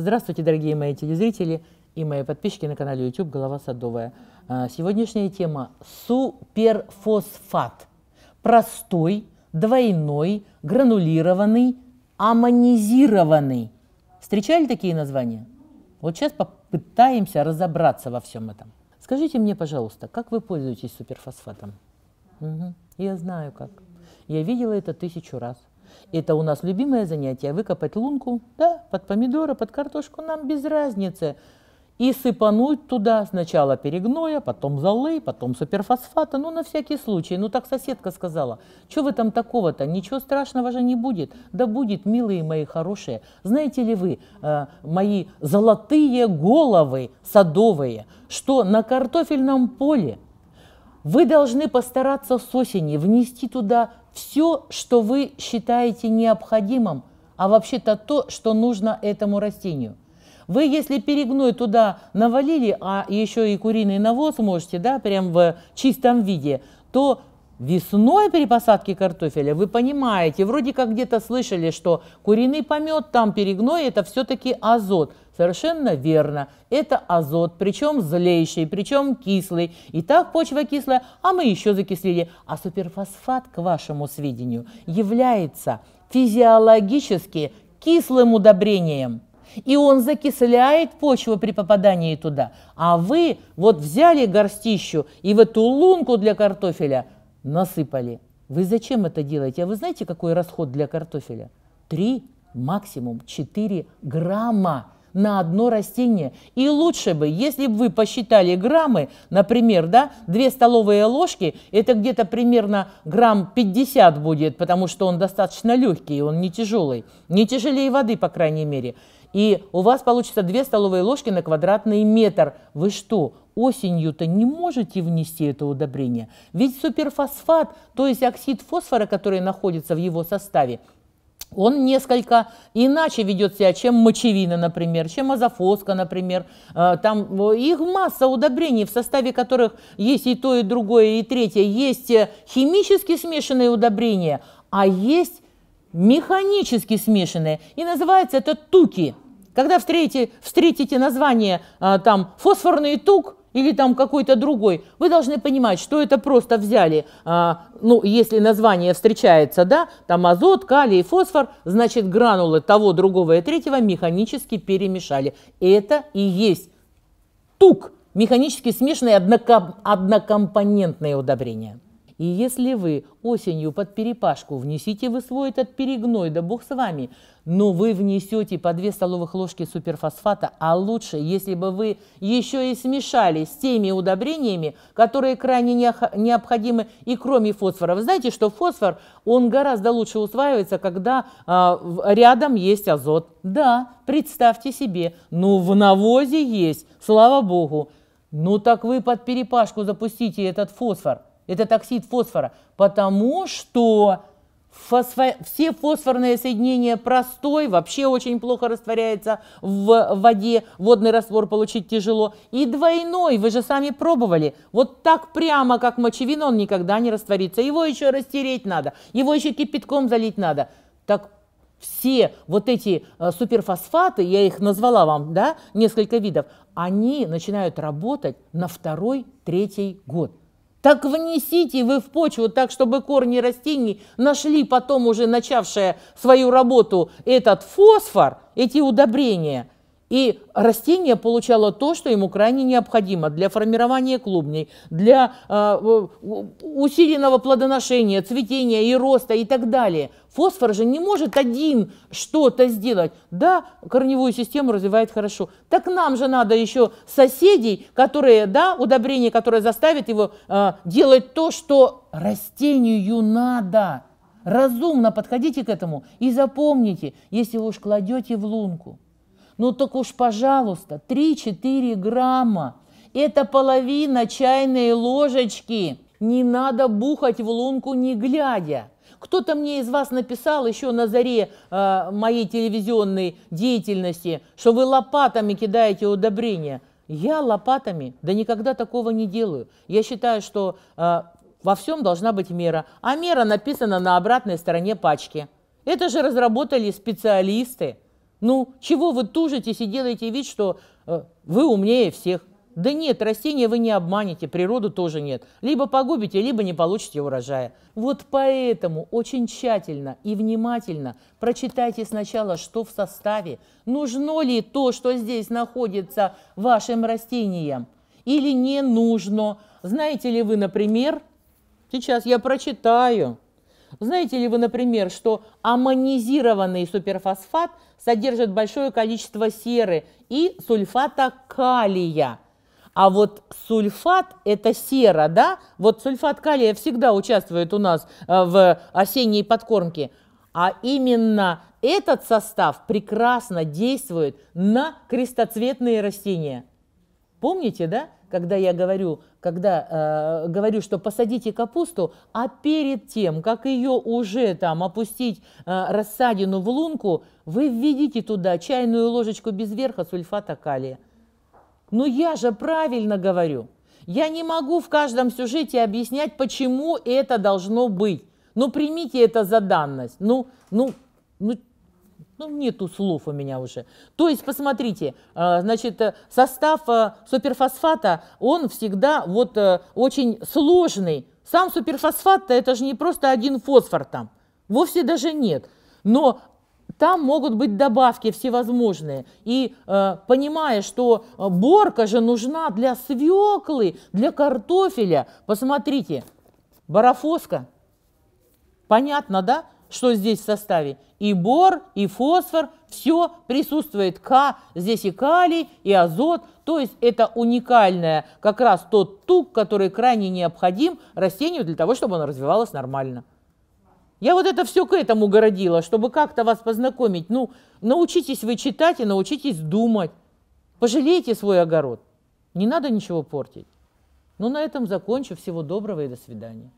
Здравствуйте, дорогие мои телезрители и мои подписчики на канале YouTube «Голова садовая». А, сегодняшняя тема – суперфосфат. Простой, двойной, гранулированный, аммонизированный. Встречали такие названия? Вот сейчас попытаемся разобраться во всем этом. Скажите мне, пожалуйста, как вы пользуетесь суперфосфатом? Угу. Я знаю как. Я видела это тысячу раз. Это у нас любимое занятие. Выкопать лунку, да, под помидоры, под картошку, нам без разницы. И сыпануть туда сначала перегноя, потом золы, потом суперфосфата, ну на всякий случай. Ну так соседка сказала, что в этом такого-то, ничего страшного же не будет. Да будет, милые мои хорошие. Знаете ли вы, э, мои золотые головы садовые, что на картофельном поле вы должны постараться с осени внести туда все, что вы считаете необходимым, а вообще-то то, что нужно этому растению. Вы, если перегной туда навалили, а еще и куриный навоз можете, да, прям в чистом виде, то весной при посадке картофеля, вы понимаете, вроде как где-то слышали, что куриный помет, там перегной, это все-таки азот – Совершенно верно. Это азот, причем злейший, причем кислый. И так почва кислая, а мы еще закислили. А суперфосфат, к вашему сведению, является физиологически кислым удобрением. И он закисляет почву при попадании туда. А вы вот взяли горстищу и в эту лунку для картофеля насыпали. Вы зачем это делаете? А вы знаете, какой расход для картофеля? Три максимум четыре грамма на одно растение. И лучше бы, если бы вы посчитали граммы, например, да, 2 столовые ложки, это где-то примерно грамм 50 будет, потому что он достаточно легкий, он не тяжелый, не тяжелее воды, по крайней мере. И у вас получится 2 столовые ложки на квадратный метр. Вы что, осенью-то не можете внести это удобрение? Ведь суперфосфат, то есть оксид фосфора, который находится в его составе, он несколько иначе ведет себя, чем мочевина, например, чем азофоска, например. Э, там их масса удобрений, в составе которых есть и то, и другое, и третье. Есть э, химически смешанные удобрения, а есть механически смешанные. И называется это туки. Когда встретите, встретите название э, там фосфорный тук, или там какой-то другой. Вы должны понимать, что это просто взяли, а, ну, если название встречается, да, там азот, калий, фосфор, значит, гранулы того, другого и третьего механически перемешали. Это и есть тук, механически смешанные однокомпонентные удобрения. И если вы осенью под перепашку внесите вы свой этот перегной, да бог с вами, но вы внесете по 2 столовых ложки суперфосфата, а лучше, если бы вы еще и смешали с теми удобрениями, которые крайне необходимы, и кроме фосфора. Вы знаете, что фосфор, он гораздо лучше усваивается, когда а, рядом есть азот. Да, представьте себе, ну в навозе есть, слава богу. Ну так вы под перепашку запустите этот фосфор – этот оксид фосфора? Потому что фосфор... все фосфорные соединения простой, вообще очень плохо растворяется в воде, водный раствор получить тяжело. И двойной, вы же сами пробовали, вот так прямо, как мочевина, он никогда не растворится. Его еще растереть надо, его еще кипятком залить надо. Так все вот эти э, суперфосфаты, я их назвала вам, да, несколько видов, они начинают работать на второй, третий год. Так внесите вы в почву так, чтобы корни растений нашли потом уже начавшие свою работу этот фосфор, эти удобрения – и растение получало то, что ему крайне необходимо для формирования клубней, для э, усиленного плодоношения, цветения и роста и так далее. Фосфор же не может один что-то сделать. Да, корневую систему развивает хорошо. Так нам же надо еще соседей, которые, да, удобрение, которое заставит его э, делать то, что растению надо. Разумно подходите к этому и запомните, если вы уж кладете в лунку – ну так уж, пожалуйста, 3-4 грамма. Это половина чайной ложечки. Не надо бухать в лунку не глядя. Кто-то мне из вас написал еще на заре э, моей телевизионной деятельности, что вы лопатами кидаете удобрения. Я лопатами, да никогда такого не делаю. Я считаю, что э, во всем должна быть мера. А мера написана на обратной стороне пачки. Это же разработали специалисты. Ну, чего вы тужитесь и делаете вид, что э, вы умнее всех? Да нет, растения вы не обманете, природу тоже нет. Либо погубите, либо не получите урожая. Вот поэтому очень тщательно и внимательно прочитайте сначала, что в составе. Нужно ли то, что здесь находится вашим растениям? Или не нужно? Знаете ли вы, например, сейчас я прочитаю – знаете ли вы, например, что аммонизированный суперфосфат содержит большое количество серы и сульфата калия. А вот сульфат – это сера, да? Вот сульфат калия всегда участвует у нас э, в осенней подкормке. А именно этот состав прекрасно действует на крестоцветные растения. Помните, да, когда я говорю когда э, говорю, что посадите капусту, а перед тем, как ее уже там опустить э, рассадину в лунку, вы введите туда чайную ложечку без верха сульфата калия. Но ну, я же правильно говорю. Я не могу в каждом сюжете объяснять, почему это должно быть. Ну, примите это за данность. Ну, ну, ну, ну, нету слов у меня уже. То есть, посмотрите, э, значит, э, состав э, суперфосфата, он всегда вот очень сложный. Сам суперфосфат-то это же не просто один фосфор там. Вовсе даже нет. Но там могут быть добавки всевозможные. И э, понимая, что борка же нужна для свеклы, для картофеля, посмотрите, барафоска, понятно, да? что здесь в составе. И бор, и фосфор, все присутствует К, здесь и калий, и азот. То есть это уникальное, как раз тот тук, который крайне необходим растению для того, чтобы оно развивалось нормально. Я вот это все к этому городила, чтобы как-то вас познакомить. Ну, научитесь вы читать и научитесь думать. Пожалейте свой огород. Не надо ничего портить. Ну, на этом закончу. Всего доброго и до свидания.